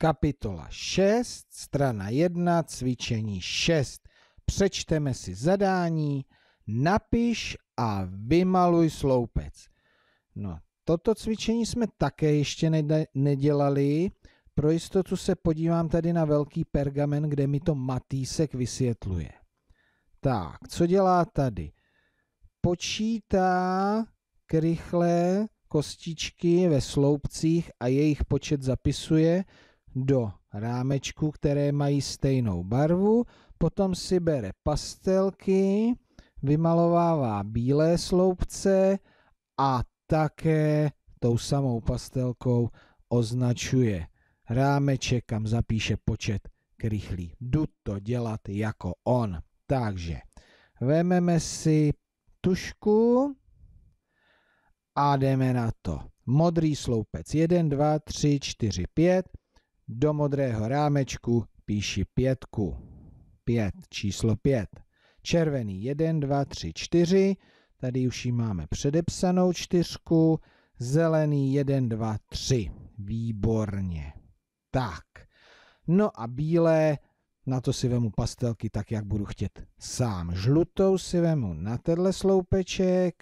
kapitola 6, strana 1, cvičení 6. Přečteme si zadání, napiš a vymaluj sloupec. No, toto cvičení jsme také ještě nedělali. Pro jistotu se podívám tady na velký pergamen, kde mi to Matýsek vysvětluje. Tak, co dělá tady? Počítá krychle kostičky ve sloupcích a jejich počet zapisuje – do rámečku, které mají stejnou barvu, potom si bere pastelky, vymalovává bílé sloupce a také tou samou pastelkou označuje rámeček, kam zapíše počet krychlí. Jdu to dělat jako on. Takže vememe si tušku a jdeme na to. Modrý sloupec 1, 2, 3, 4, 5. Do modrého rámečku píši pětku. Pět, číslo pět. Červený jeden dva tři čtyři, Tady už ji máme předepsanou čtyřku. Zelený jeden dva tři. Výborně. Tak. No a bílé, na to si vemu pastelky tak, jak budu chtět sám. Žlutou si vemu na tenhle sloupeček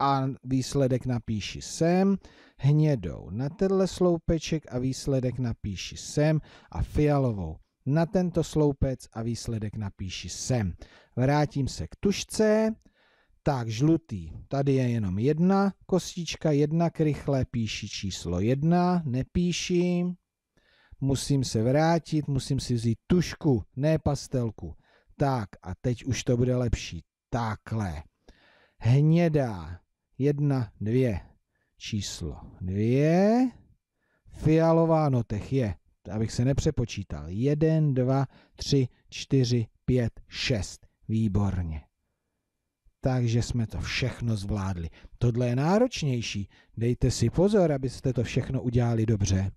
a výsledek napíši sem, hnědou na tenhle sloupeček a výsledek napíši sem a fialovou na tento sloupec a výsledek napíši sem. Vrátím se k tušce, tak žlutý, tady je jenom jedna kostička, jedna krychle, píši číslo jedna, nepíši, musím se vrátit, musím si vzít tušku, ne pastelku. Tak a teď už to bude lepší, takhle. Hnědá jedna, dvě. Číslo dvě. Fialová no je, abych se nepřepočítal. Jeden, dva, tři, čtyři, pět, šest. Výborně. Takže jsme to všechno zvládli. Tohle je náročnější. Dejte si pozor, abyste to všechno udělali dobře.